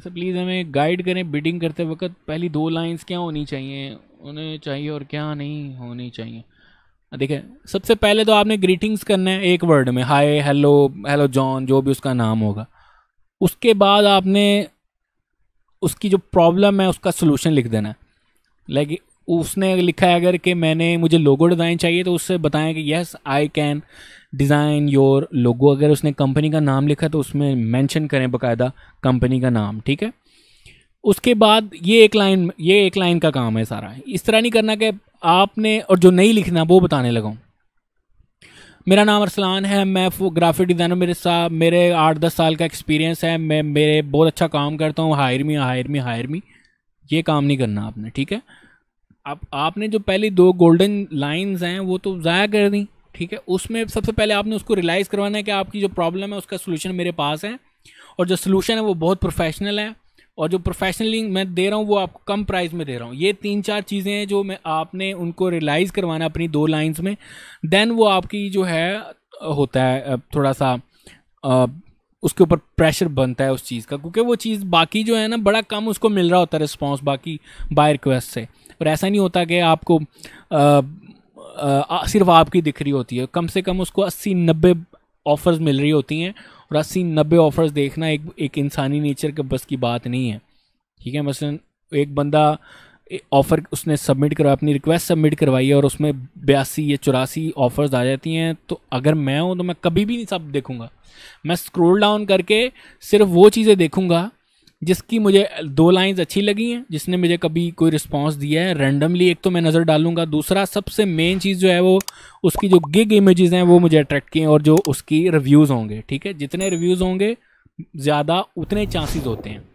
sir please हमें guide करें bidding करते वक्त पहली दो लाइंस क्या होनी चाहिए उन्हें चाहिए और क्या नहीं होनी चाहिए देखिए सबसे पहले तो आपने ग्रीटिंग्स करना है एक वर्ड में हाय हेलो हेलो जॉन जो भी उसका नाम होगा उसके बाद आपने उसकी जो प्रॉब्लम है उसका सोल्यूशन लिख देना है लाइक उसने लिखा है अगर कि मैंने मुझे लोगो डिज़ाइन चाहिए तो उससे बताएं कि yes I can design your logo अगर उसने कंपनी का नाम लिखा तो उसमें मेंशन करें बकायदा कंपनी का नाम ठीक है उसके बाद ये एक लाइन ये एक लाइन का काम है सारा इस तरह नहीं करना कि आपने और जो नहीं लिखना वो बताने लगाऊँ मेरा नाम अरसलान है मैं ग्राफिक डिज़ाइनर मेरे साथ मेरे आठ दस साल का एक्सपीरियंस है मैं मेरे बहुत अच्छा काम करता हूँ hire me hire me hire me ये काम नहीं करना आपने ठीक है अब आपने जो पहली दो गोल्डन लाइंस हैं वो तो ज़ाया कर दी ठीक है उसमें सबसे पहले आपने उसको रियलाइज़ करवाना है कि आपकी जो प्रॉब्लम है उसका सोल्यूशन मेरे पास है और जो सोल्यूशन है वो बहुत प्रोफेशनल है और जो प्रोफेशनली मैं दे रहा हूँ वो आपको कम प्राइस में दे रहा हूँ ये तीन चार चीज़ें हैं जो मैं आपने उनको रियलाइज़ करवाना अपनी दो लाइंस में देन वो आपकी जो है होता है थोड़ा सा आ, उसके ऊपर प्रेशर बनता है उस चीज़ का क्योंकि वो चीज़ बाकी जो है ना बड़ा कम उसको मिल रहा होता है रिस्पॉन्स बाकी बाय रिक्वेस्ट से और ऐसा नहीं होता कि आपको आ, आ, सिर्फ आपकी दिख रही होती है कम से कम उसको अस्सी नब्बे ऑफ़र्स मिल रही होती हैं और अस्सी नब्बे ऑफ़र्स देखना एक एक इंसानी नेचर के बस की बात नहीं है ठीक है मसलन एक बंदा ऑफ़र उसने सबमिट करवाया अपनी रिक्वेस्ट सबमिट करवाई है और उसमें बयासी या चौरासी ऑफ़र्स आ जाती हैं तो अगर मैं हूँ तो मैं कभी भी नहीं सब देखूँगा मैं स्क्रोल डाउन करके सिर्फ वो चीज़ें देखूँगा जिसकी मुझे दो लाइंस अच्छी लगी हैं जिसने मुझे कभी कोई रिस्पांस दिया है रैंडमली एक तो मैं नज़र डालूंगा दूसरा सबसे मेन चीज़ जो है वो उसकी जो गिग इमेजेस हैं वो मुझे अट्रैक्ट किए और जो उसकी रिव्यूज़ होंगे ठीक है जितने रिव्यूज़ होंगे ज़्यादा उतने चांसेस होते हैं